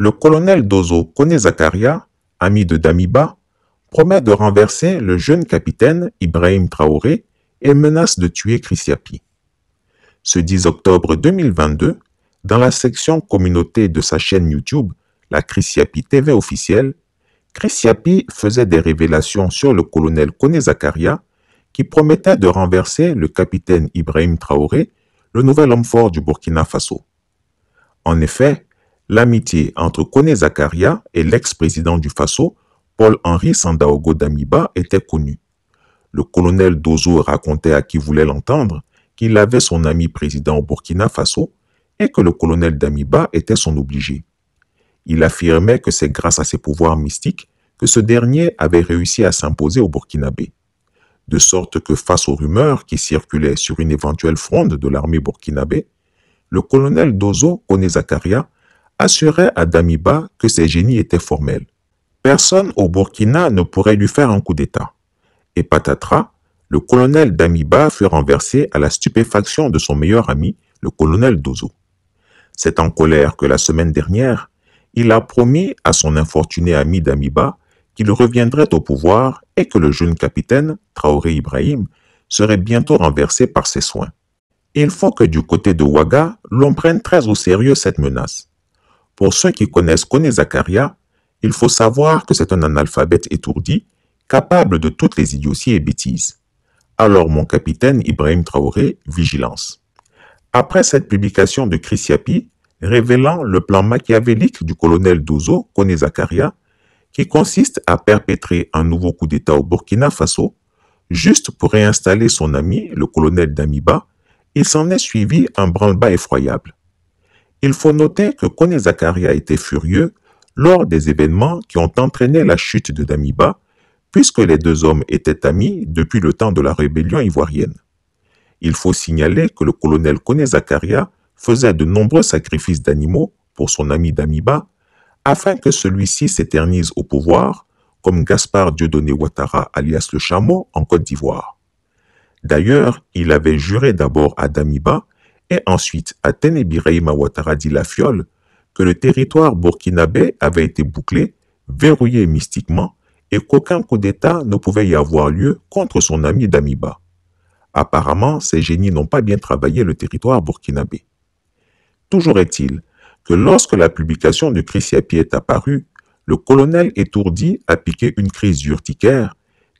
le colonel Dozo Kone Zakaria, ami de Damiba, promet de renverser le jeune capitaine Ibrahim Traoré et menace de tuer Yapi. Ce 10 octobre 2022, dans la section communauté de sa chaîne YouTube, la Yapi TV officielle, Yapi faisait des révélations sur le colonel Kone Zakaria qui promettait de renverser le capitaine Ibrahim Traoré, le nouvel homme fort du Burkina Faso. En effet, l'amitié entre Kone Zakaria et l'ex-président du Faso, Paul-Henri Sandaogo Damiba, était connue. Le colonel Dozo racontait à qui voulait l'entendre qu'il avait son ami président au Burkina Faso et que le colonel Damiba était son obligé. Il affirmait que c'est grâce à ses pouvoirs mystiques que ce dernier avait réussi à s'imposer au Burkinabé. De sorte que face aux rumeurs qui circulaient sur une éventuelle fronde de l'armée burkinabé, le colonel Dozo Kone Zakaria assurait à Damiba que ses génies étaient formels. Personne au Burkina ne pourrait lui faire un coup d'État. Et patatras, le colonel Damiba fut renversé à la stupéfaction de son meilleur ami, le colonel Dozo. C'est en colère que la semaine dernière, il a promis à son infortuné ami Damiba qu'il reviendrait au pouvoir et que le jeune capitaine, Traoré Ibrahim, serait bientôt renversé par ses soins. Il faut que du côté de Ouaga, l'on prenne très au sérieux cette menace. Pour ceux qui connaissent Kone Zakaria, il faut savoir que c'est un analphabète étourdi, capable de toutes les idioties et bêtises. Alors mon capitaine Ibrahim Traoré, vigilance. Après cette publication de Yapi révélant le plan machiavélique du colonel Dozo, Kone Zakaria, qui consiste à perpétrer un nouveau coup d'État au Burkina Faso, juste pour réinstaller son ami, le colonel Damiba, il s'en est suivi un branle-bas effroyable. Il faut noter que Kone Zakaria était furieux lors des événements qui ont entraîné la chute de Damiba, puisque les deux hommes étaient amis depuis le temps de la rébellion ivoirienne. Il faut signaler que le colonel Kone Zakaria faisait de nombreux sacrifices d'animaux pour son ami Damiba, afin que celui-ci s'éternise au pouvoir, comme Gaspard Dieudonné Ouattara alias le chameau en Côte d'Ivoire. D'ailleurs, il avait juré d'abord à Damiba et ensuite à Tenebi la fiole que le territoire burkinabé avait été bouclé, verrouillé mystiquement et qu'aucun coup d'État ne pouvait y avoir lieu contre son ami Damiba. Apparemment, ces génies n'ont pas bien travaillé le territoire burkinabé. Toujours est-il que lorsque la publication de Crisiapi est apparue, le colonel étourdi a piqué une crise urticaire,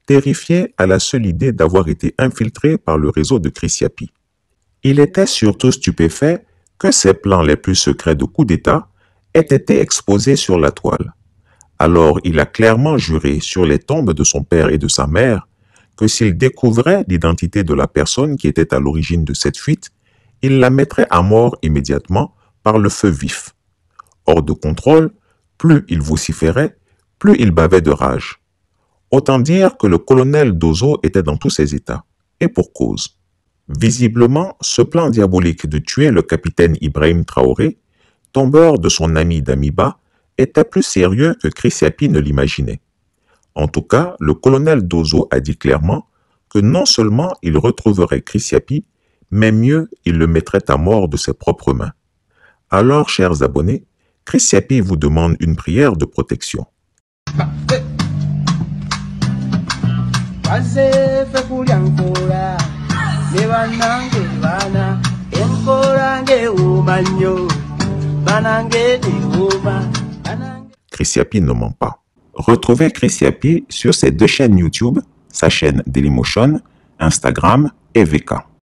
terrifié à la seule idée d'avoir été infiltré par le réseau de Crisiapi. Il était surtout stupéfait que ses plans les plus secrets de coup d'État aient été exposés sur la toile. Alors il a clairement juré sur les tombes de son père et de sa mère que s'il découvrait l'identité de la personne qui était à l'origine de cette fuite, il la mettrait à mort immédiatement par le feu vif. Hors de contrôle, plus il vociférait, plus il bavait de rage. Autant dire que le colonel Dozo était dans tous ses états, et pour cause. Visiblement, ce plan diabolique de tuer le capitaine Ibrahim Traoré, tombeur de son ami Damiba, était plus sérieux que Chrysiapi ne l'imaginait. En tout cas, le colonel Dozo a dit clairement que non seulement il retrouverait Chrysiapi, mais mieux, il le mettrait à mort de ses propres mains. Alors, chers abonnés, Chrysiapi vous demande une prière de protection. Chris Yapi ne ment pas. Retrouvez Chrissy sur ses deux chaînes YouTube, sa chaîne Dailymotion, Instagram et VK.